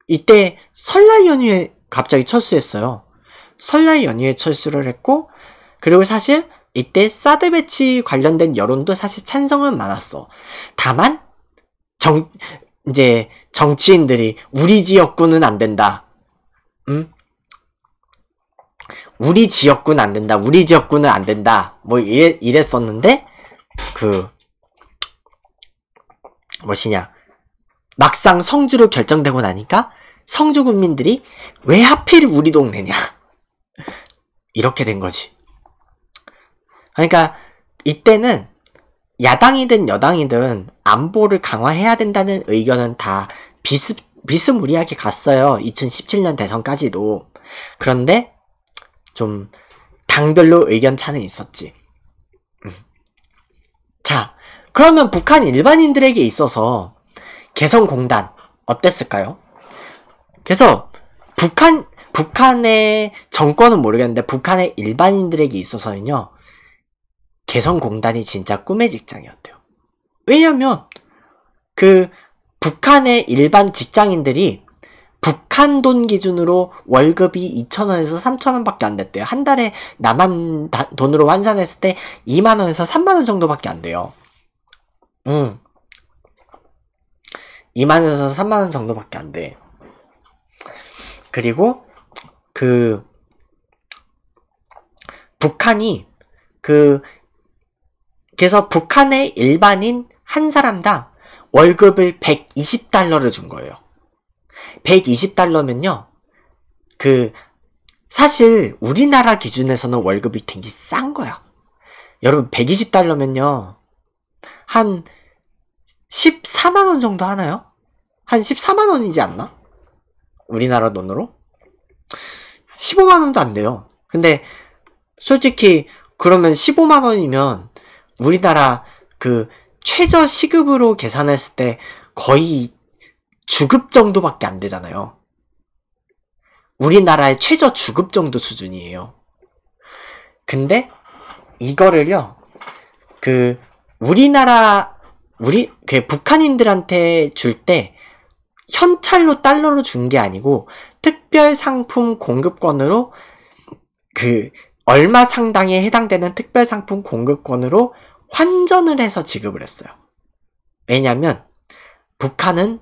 이때 설날 연휴에 갑자기 철수했어요. 설날 연휴에 철수를 했고, 그리고 사실 이때 사드 배치 관련된 여론도 사실 찬성은 많았어. 다만 정 이제 정치인들이 우리 지역군은 안 된다. 음? 우리 지역군 안 된다. 우리 지역군은 안 된다. 뭐 이래, 이랬었는데 그 뭐시냐 막상 성주로 결정되고 나니까 성주 군민들이 왜 하필 우리 동네냐 이렇게 된 거지. 그러니까 이때는 야당이든 여당이든 안보를 강화해야 된다는 의견은 다 비슷, 비스무리하게 갔어요. 2017년 대선까지도. 그런데 좀 당별로 의견 차는 있었지. 음. 자, 그러면 북한 일반인들에게 있어서 개성공단 어땠을까요? 그래서 북한 북한의 정권은 모르겠는데 북한의 일반인들에게 있어서는요. 개성공단이 진짜 꿈의 직장이었대요. 왜냐면 그 북한의 일반 직장인들이 북한 돈 기준으로 월급이 2천원에서 3천원밖에 안 됐대요. 한 달에 남한 돈으로 환산했을 때 2만원에서 3만원 정도밖에 안 돼요. 음. 2만원에서 3만원 정도밖에 안 돼. 그리고 그 북한이 그 그래서 북한의 일반인 한 사람당 월급을 120달러를 준 거예요. 120달러면요. 그 사실 우리나라 기준에서는 월급이 굉장히 싼 거야. 여러분 120달러면요. 한 14만원 정도 하나요? 한 14만원이지 않나? 우리나라 돈으로? 15만원도 안 돼요. 근데 솔직히 그러면 15만원이면 우리나라 그 최저 시급으로 계산했을 때 거의 주급 정도밖에 안 되잖아요. 우리나라의 최저 주급 정도 수준이에요. 근데 이거를요, 그 우리나라 우리 그 북한인들한테 줄 때 현찰로 달러로 준 게 아니고 특별 상품 공급권으로 그 얼마 상당에 해당되는 특별 상품 공급권으로 환전을 해서 지급을 했어요. 왜냐면 하 북한은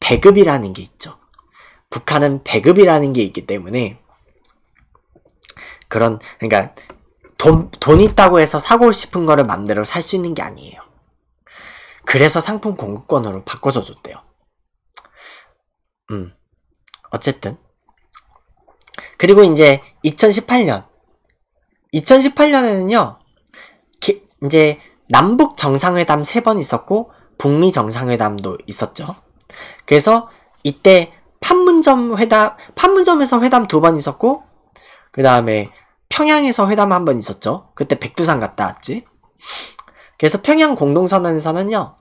배급이라는 게 있죠. 북한은 배급이라는 게 있기 때문에 그런 그러니까 돈, 돈 있다고 해서 사고 싶은 거를 마음대로살 수 있는 게 아니에요. 그래서 상품 공급권으로 바꿔줘 줬대요. 음. 어쨌든 그리고 이제 2018년 2018년에는요 이제 남북 정상회담 세 번 있었고 북미 정상회담도 있었죠. 그래서 이때 판문점 회담, 판문점에서 회담 두 번 있었고 그 다음에 평양에서 회담 한 번 있었죠. 그때 백두산 갔다 왔지. 그래서 평양 공동선언에서는요.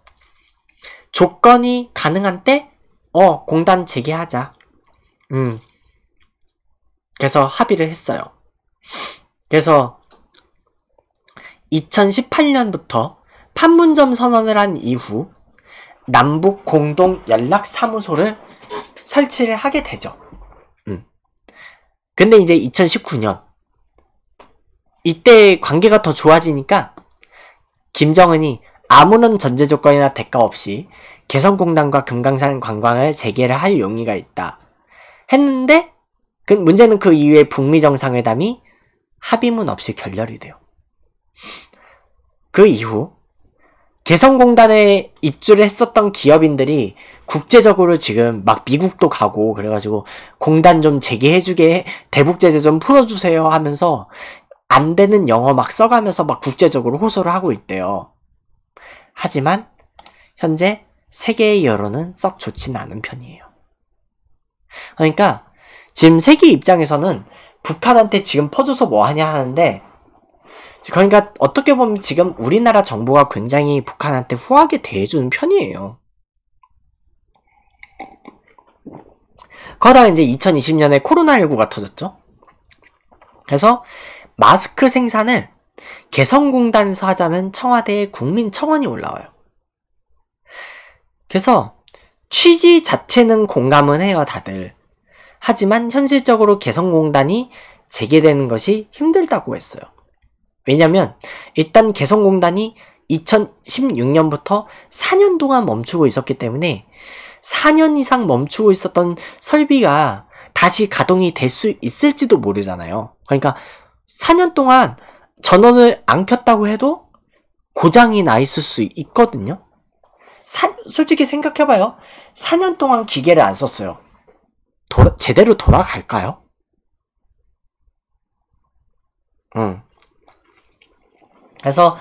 조건이 가능한 때, 어, 공단 재개하자. 음. 그래서 합의를 했어요. 그래서 2018년부터 판문점 선언을 한 이후 남북 공동 연락 사무소를 설치를 하게 되죠. 음. 근데 이제 2019년 이때 관계가 더 좋아지니까 김정은이 아무런 전제 조건이나 대가 없이 개성공단과 금강산 관광을 재개를 할 용의가 있다. 했는데 그 문제는 그 이후에 북미 정상회담이 합의문 없이 결렬이 돼요. 그 이후 개성공단에 입주를 했었던 기업인들이 국제적으로 지금 막 미국도 가고 그래가지고 공단 좀 재개해주게 대북 제재 좀 풀어주세요 하면서 안 되는 영어 막 써가면서 막 국제적으로 호소를 하고 있대요. 하지만 현재 세계의 여론은 썩 좋진 않은 편이에요. 그러니까 지금 세계 입장에서는 북한한테 지금 퍼줘서 뭐하냐 하는데 그러니까 어떻게 보면 지금 우리나라 정부가 굉장히 북한한테 후하게 대해주는 편이에요. 그 거다가 이제 2020년에 코로나19가 터졌죠. 그래서 마스크 생산을 개성공단에서 하자는 청와대의 국민청원이 올라와요. 그래서 취지 자체는 공감은 해요, 다들. 하지만 현실적으로 개성공단이 재개되는 것이 힘들다고 했어요. 왜냐면 일단 개성공단이 2016년부터 4년 동안 멈추고 있었기 때문에 4년 이상 멈추고 있었던 설비가 다시 가동이 될 수 있을지도 모르잖아요. 그러니까 4년 동안 전원을 안 켰다고 해도 고장이 나 있을 수 있거든요. 사, 솔직히 생각해봐요. 4년 동안 기계를 안 썼어요. 돌아, 제대로 돌아갈까요? 응. 그래서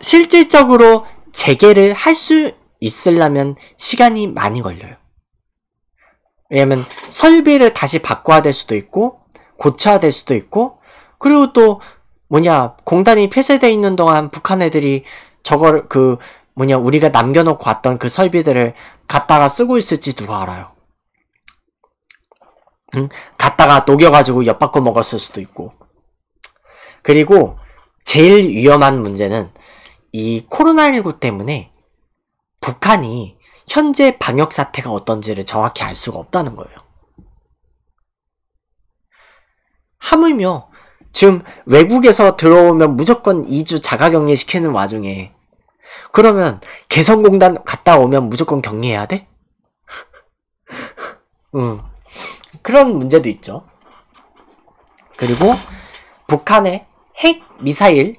실질적으로 재개를 할 수 있으려면 시간이 많이 걸려요. 왜냐면 설비를 다시 바꿔야 될 수도 있고 고쳐야 될 수도 있고 그리고 또 뭐냐 공단이 폐쇄돼 있는 동안 북한 애들이 저걸 그 뭐냐 우리가 남겨놓고 왔던 그 설비들을 갖다가 쓰고 있을지 누가 알아요. 응? 갖다가 녹여가지고 엿바꿔 먹었을 수도 있고 그리고 제일 위험한 문제는 이 코로나19 때문에 북한이 현재 방역 사태가 어떤지를 정확히 알 수가 없다는 거예요. 하물며 지금 외국에서 들어오면 무조건 2주 자가격리 시키는 와중에 그러면 개성공단 갔다 오면 무조건 격리해야 돼? 음, 그런 문제도 있죠. 그리고 북한의 핵 미사일